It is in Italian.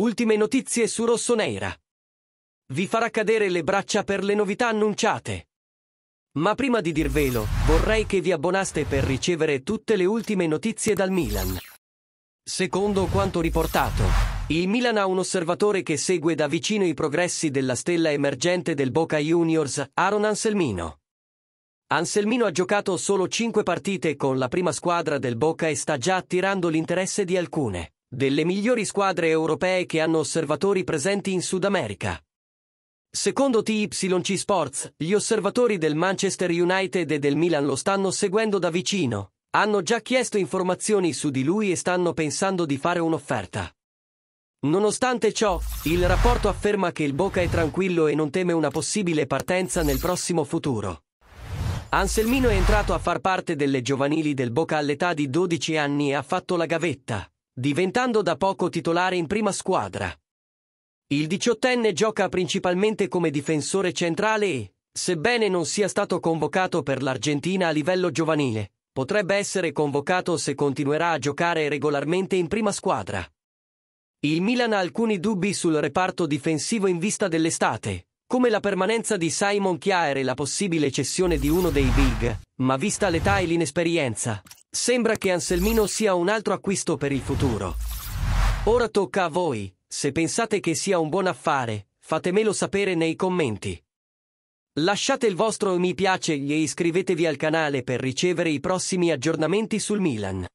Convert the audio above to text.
Ultime notizie su Rossonera. Vi farà cadere le braccia per le novità annunciate. Ma prima di dirvelo, vorrei che vi abbonaste per ricevere tutte le ultime notizie dal Milan. Secondo quanto riportato, il Milan ha un osservatore che segue da vicino i progressi della stella emergente del Boca Juniors, Aaron Anselmino. Anselmino ha giocato solo 5 partite con la prima squadra del Boca e sta già attirando l'interesse di alcune delle migliori squadre europee che hanno osservatori presenti in Sud America. Secondo TYC Sports, gli osservatori del Manchester United e del Milan lo stanno seguendo da vicino, hanno già chiesto informazioni su di lui e stanno pensando di fare un'offerta. Nonostante ciò, il rapporto afferma che il Boca è tranquillo e non teme una possibile partenza nel prossimo futuro. Anselmino è entrato a far parte delle giovanili del Boca all'età di 12 anni e ha fatto la gavetta diventando da poco titolare in prima squadra. Il diciottenne gioca principalmente come difensore centrale e, sebbene non sia stato convocato per l'Argentina a livello giovanile, potrebbe essere convocato se continuerà a giocare regolarmente in prima squadra. Il Milan ha alcuni dubbi sul reparto difensivo in vista dell'estate, come la permanenza di Simon Chiaer e la possibile cessione di uno dei big, ma vista l'età e l'inesperienza, Sembra che Anselmino sia un altro acquisto per il futuro. Ora tocca a voi, se pensate che sia un buon affare, fatemelo sapere nei commenti. Lasciate il vostro mi piace e iscrivetevi al canale per ricevere i prossimi aggiornamenti sul Milan.